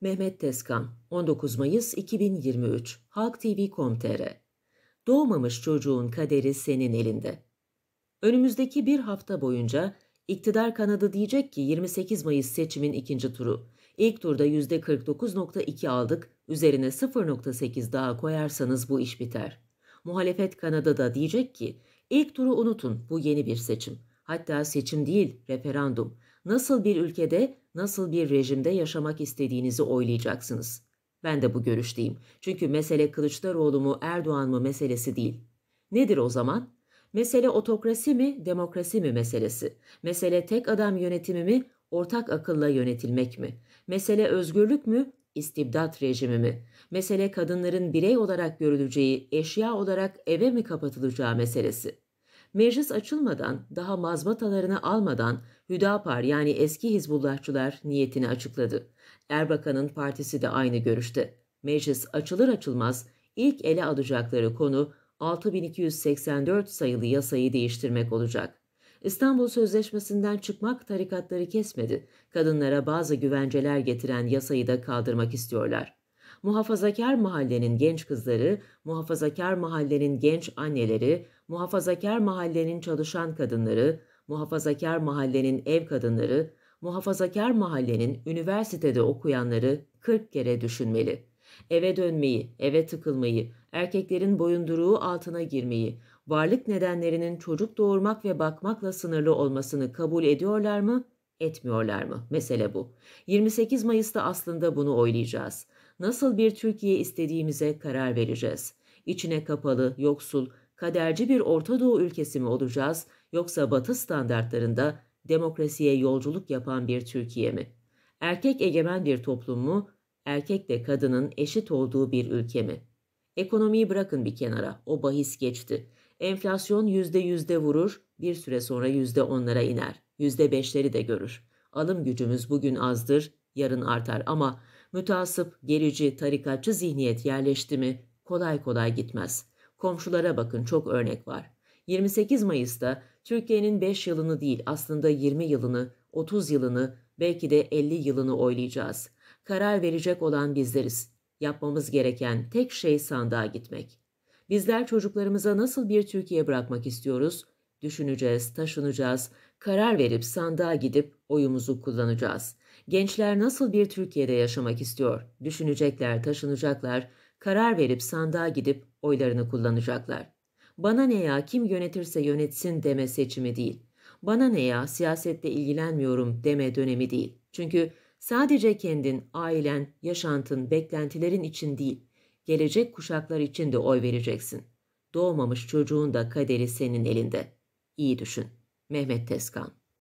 Mehmet Tezkan 19 Mayıs 2023 Halk TV.com.tr Doğmamış çocuğun kaderi senin elinde. Önümüzdeki bir hafta boyunca iktidar kanadı diyecek ki 28 Mayıs seçimin ikinci turu. İlk turda %49.2 aldık, üzerine 0.8 daha koyarsanız bu iş biter. Muhalefet kanadı da diyecek ki ilk turu unutun, bu yeni bir seçim. Hatta seçim değil, referandum. Nasıl bir ülkede, nasıl bir rejimde yaşamak istediğinizi oylayacaksınız. Ben de bu görüşteyim. Çünkü mesele Kılıçdaroğlu mu Erdoğan mı meselesi değil. Nedir o zaman? Mesele otokrasi mi, demokrasi mi meselesi? Mesele tek adam yönetimi mi, ortak akılla yönetilmek mi? Mesele özgürlük mü, istibdat rejimi mi? Mesele kadınların birey olarak görüleceği, eşya olarak eve mi kapatılacağı meselesi? meclis açılmadan, daha mazbatalarını almadan Hüdapar yani eski Hizbullahçılar niyetini açıkladı. Erbakan'ın partisi de aynı görüşte. Meclis açılır açılmaz ilk ele alacakları konu 6284 sayılı yasayı değiştirmek olacak. İstanbul Sözleşmesi'nden çıkmak tarikatları kesmedi. Kadınlara bazı güvenceler getiren yasayı da kaldırmak istiyorlar muhafazakar mahallenin genç kızları, muhafazakar mahallenin genç anneleri, muhafazakar mahallenin çalışan kadınları, muhafazakar mahallenin ev kadınları, muhafazakar mahallenin üniversitede okuyanları 40 kere düşünmeli. Eve dönmeyi, eve tıkılmayı, erkeklerin boyunduruğu altına girmeyi, varlık nedenlerinin çocuk doğurmak ve bakmakla sınırlı olmasını kabul ediyorlar mı, etmiyorlar mı? Mesele bu. 28 Mayıs'ta aslında bunu oylayacağız nasıl bir Türkiye istediğimize karar vereceğiz. İçine kapalı, yoksul, kaderci bir Orta Doğu ülkesi mi olacağız yoksa Batı standartlarında demokrasiye yolculuk yapan bir Türkiye mi? Erkek egemen bir toplum mu, erkekle kadının eşit olduğu bir ülke mi? Ekonomiyi bırakın bir kenara, o bahis geçti. Enflasyon yüzde yüzde vurur, bir süre sonra yüzde onlara iner, yüzde beşleri de görür. Alım gücümüz bugün azdır, yarın artar ama mütasip, gerici, tarikatçı zihniyet yerleşti mi kolay kolay gitmez. Komşulara bakın çok örnek var. 28 Mayıs'ta Türkiye'nin 5 yılını değil aslında 20 yılını, 30 yılını, belki de 50 yılını oylayacağız. Karar verecek olan bizleriz. Yapmamız gereken tek şey sandığa gitmek. Bizler çocuklarımıza nasıl bir Türkiye bırakmak istiyoruz? Düşüneceğiz, taşınacağız, karar verip sandığa gidip oyumuzu kullanacağız. Gençler nasıl bir Türkiye'de yaşamak istiyor? Düşünecekler, taşınacaklar, karar verip sandığa gidip oylarını kullanacaklar. Bana ne ya kim yönetirse yönetsin deme seçimi değil. Bana ne ya siyasetle ilgilenmiyorum deme dönemi değil. Çünkü sadece kendin, ailen, yaşantın, beklentilerin için değil, gelecek kuşaklar için de oy vereceksin. Doğmamış çocuğun da kaderi senin elinde.'' İyi düşün. Mehmet Tezkan